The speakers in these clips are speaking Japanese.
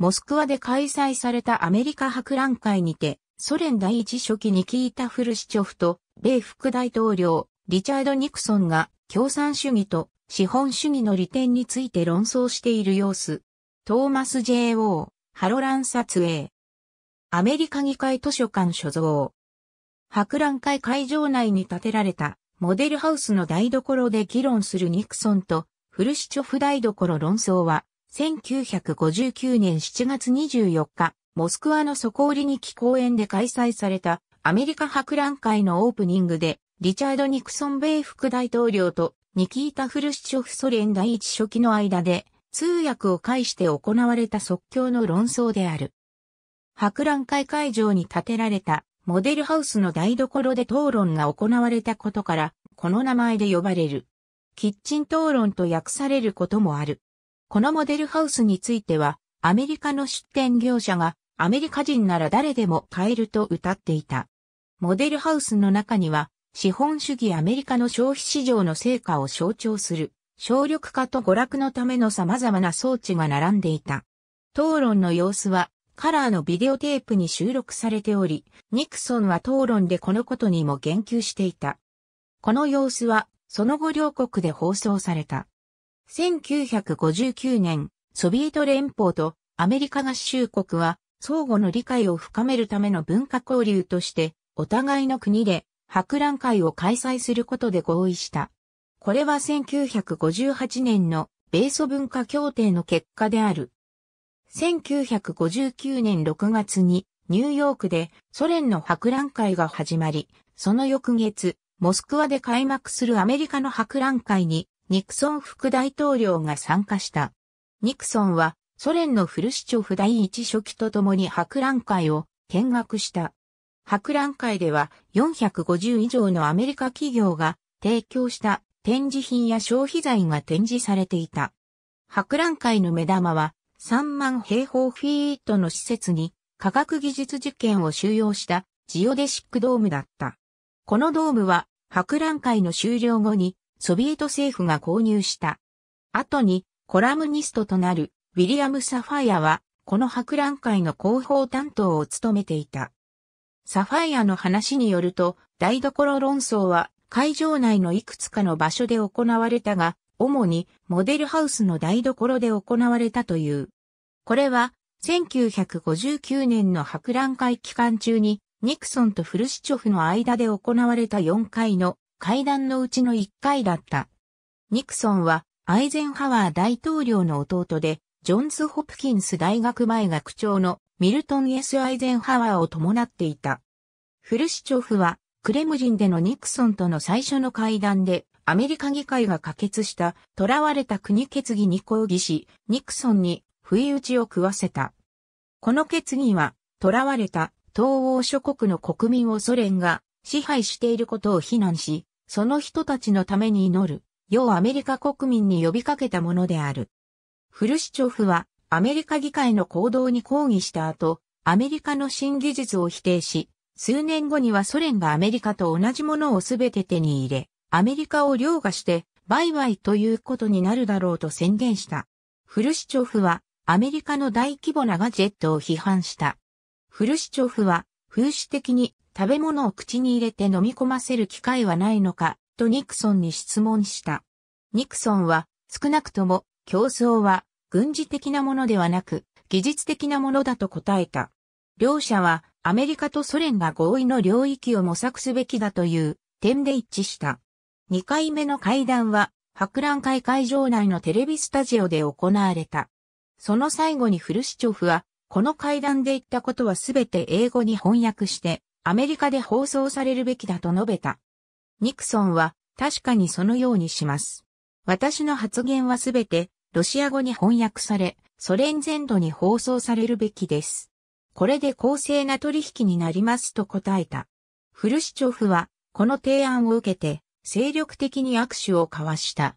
モスクワで開催されたアメリカ博覧会にて、ソ連第一書記ニキータ・フルシチョフと、米副大統領、リチャード・ニクソンが、共産主義と資本主義の利点について論争している様子。トーマス・ J.O. ハロラン撮影。アメリカ議会図書館所蔵。博覧会会場内に建てられたモデルハウスの台所で議論するニクソンとフルシチョフ台所論争は1959年7月24日、モスクワのソコーリニキ公園で開催されたアメリカ博覧会のオープニングで、リチャード・ニクソン米副大統領とニキータ・フルシチョフソ連第一書記の間で、通訳を介して行われた即興の論争である。博覧会会場に建てられたモデルハウスの台所で討論が行われたことから、この名前で呼ばれる。キッチン討論と訳されることもある。このモデルハウスについては、アメリカの出店業者が、アメリカ人なら誰でも買えると歌っていた。モデルハウスの中には、資本主義アメリカの消費市場の成果を象徴する、省力化と娯楽のための様々な装置が並んでいた。討論の様子は、カラーのビデオテープに収録されており、ニクソンは討論でこのことにも言及していた。この様子は、その後両国で放送された。1959年、ソビエト連邦とアメリカ合衆国は相互の理解を深めるための文化交流として、お互いの国で博覧会を開催することで合意した。これは1958年の米ソ文化協定の結果である。1959年6月にニューヨークでソ連の博覧会が始まり、その翌月、モスクワで開幕するアメリカの博覧会にニクソン副大統領が参加した。ニクソンはソ連のフルシチョフ第一書記と共に博覧会を見学した。博覧会では450以上のアメリカ企業が提供した展示品や消費財が展示されていた。博覧会の目玉は3万平方フィートの施設に科学技術実験を収容したジオデシックドームだった。このドームは博覧会の終了後にソビエト政府が購入した。後に、コラムニストとなるウィリアム・サファイアは、この博覧会の広報担当を務めていた。サファイアの話によると、台所論争は会場内のいくつかの場所で行われたが、主にモデルハウスの台所で行われたという。これは、1959年の博覧会期間中に、ニクソンとフルシチョフの間で行われた4回の階段のうちの1回だった。ニクソンはアイゼンハワー大統領の弟で、ジョンズ・ホプキンス大学前学長のミルトン・ S・ アイゼンハワーを伴っていた。フルシチョフはクレムジンでのニクソンとの最初の会談でアメリカ議会が可決した囚われた国決議に抗議し、ニクソンに不意打ちを食わせた。この決議は囚われた東欧諸国の国民をソ連が支配していることを非難し、その人たちのために祈る、要アメリカ国民に呼びかけたものである。フルシチョフはアメリカ議会の行動に抗議した後、アメリカの新技術を否定し、数年後にはソ連がアメリカと同じものをすべて手に入れ、アメリカを凌駕して売買ということになるだろうと宣言した。フルシチョフはアメリカの大規模なガジェットを批判した。フルシチョフは風刺的に食べ物を口に入れて飲み込ませる機会はないのか、とニクソンに質問した。ニクソンは、少なくとも、競争は、軍事的なものではなく、技術的なものだと答えた。両者は、アメリカとソ連が合意の領域を模索すべきだという点で一致した。2回目の会談は、博覧会会場内のテレビスタジオで行われた。その最後にフルシチョフは、この会談で言ったことはすべて英語に翻訳して、アメリカで放送されるべきだと述べた。ニクソンは、確かにそのようにします。私の発言はすべて、ロシア語に翻訳され、ソ連全土に放送されるべきです。これで公正な取引になりますと答えた。フルシチョフは、この提案を受けて、精力的に握手を交わした。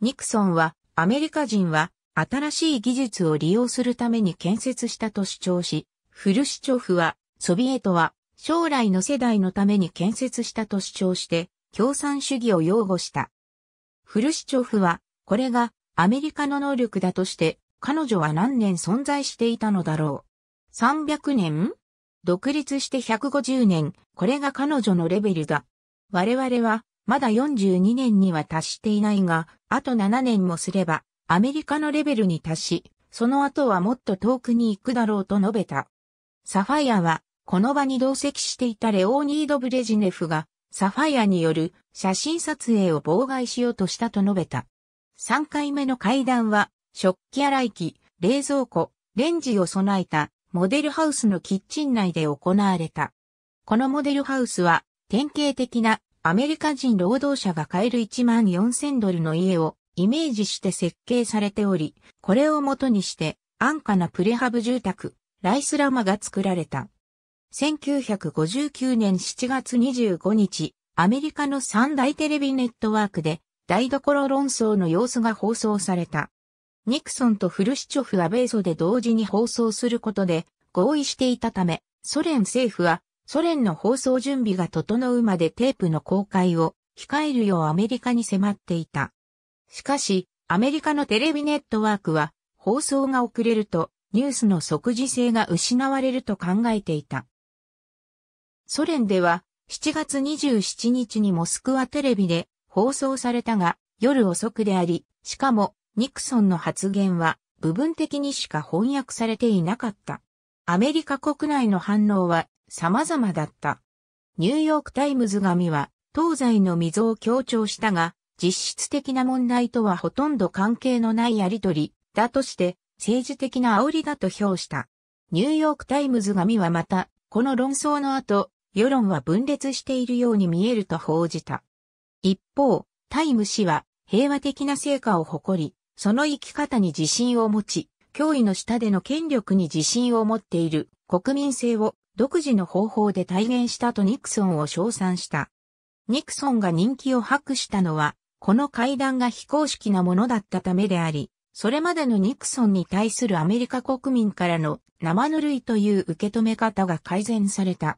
ニクソンは、アメリカ人は、新しい技術を利用するために建設したと主張し、フルシチョフは、ソビエトは、将来の世代のために建設したと主張して共産主義を擁護した。フルシチョフはこれがアメリカの能力だとして彼女は何年存在していたのだろう。300年独立して150年、これが彼女のレベルだ。我々はまだ42年には達していないが、あと7年もすればアメリカのレベルに達し、その後はもっと遠くに行くだろうと述べた。サファイアはこの場に同席していたレオーニード・ブレジネフが、サファイアによる写真撮影を妨害しようとしたと述べた。3回目の会談は、食器洗い機、冷蔵庫、レンジを備えたモデルハウスのキッチン内で行われた。このモデルハウスは、典型的なアメリカ人労働者が買える1万4000ドルの家をイメージして設計されており、これを元にして安価なプレハブ住宅、ライスラマが作られた。1959年7月25日、アメリカの三大テレビネットワークで台所論争の様子が放送された。ニクソンとフルシチョフは米ソで同時に放送することで合意していたため、ソ連政府はソ連の放送準備が整うまでテープの公開を控えるようアメリカに迫っていた。しかし、アメリカのテレビネットワークは放送が遅れるとニュースの即時性が失われると考えていた。ソ連では7月27日にモスクワテレビで放送されたが夜遅くであり、しかもニクソンの発言は部分的にしか翻訳されていなかった。アメリカ国内の反応は様々だった。ニューヨークタイムズ紙は東西の溝を強調したが、実質的な問題とはほとんど関係のないやりとりだとして政治的な煽りだと評した。ニューヨークタイムズ紙はまた、この論争の後、世論は分裂しているように見えると報じた。一方、タイム氏は平和的な成果を誇り、その生き方に自信を持ち、脅威の下での権力に自信を持っている国民性を独自の方法で体現したとニクソンを称賛した。ニクソンが人気を博したのは、この会談が非公式なものだったためであり、それまでのニクソンに対するアメリカ国民からの生ぬるいという受け止め方が改善された。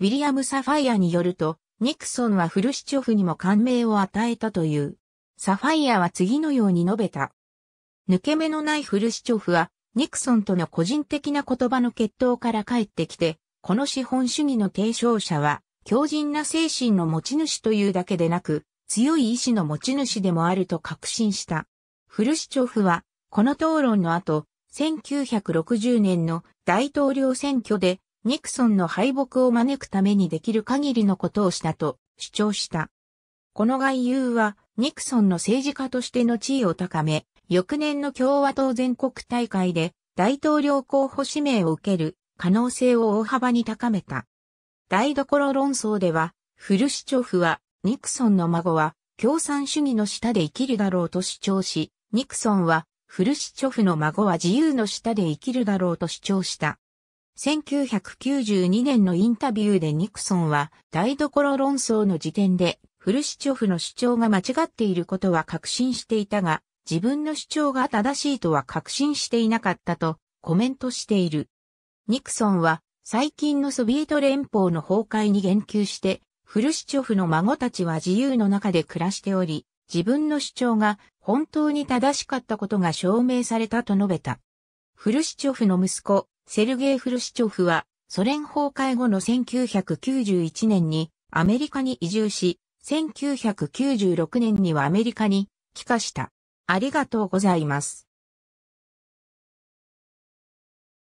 ウィリアム・サファイアによると、ニクソンはフルシチョフにも感銘を与えたという。サファイアは次のように述べた。抜け目のないフルシチョフは、ニクソンとの個人的な言葉の決闘から帰ってきて、この資本主義の提唱者は、強靭な精神の持ち主というだけでなく、強い意志の持ち主でもあると確信した。フルシチョフは、この討論の後、1960年の大統領選挙でニクソンの敗北を招くためにできる限りのことをしたと主張した。この外遊は、ニクソンの政治家としての地位を高め、翌年の共和党全国大会で大統領候補指名を受ける可能性を大幅に高めた。台所論争では、フルシチョフは、ニクソンの孫は共産主義の下で生きるだろうと主張し、ニクソンは、フルシチョフの孫は自由の下で生きるだろうと主張した。1992年のインタビューでニクソンは台所論争の時点でフルシチョフの主張が間違っていることは確信していたが、自分の主張が正しいとは確信していなかったとコメントしている。ニクソンは最近のソビエト連邦の崩壊に言及して、フルシチョフの孫たちは自由の中で暮らしており、自分の主張が本当に正しかったことが証明されたと述べた。フルシチョフの息子、セルゲイ・フルシチョフは、ソ連崩壊後の1991年にアメリカに移住し、1996年にはアメリカに帰化した。ありがとうございます。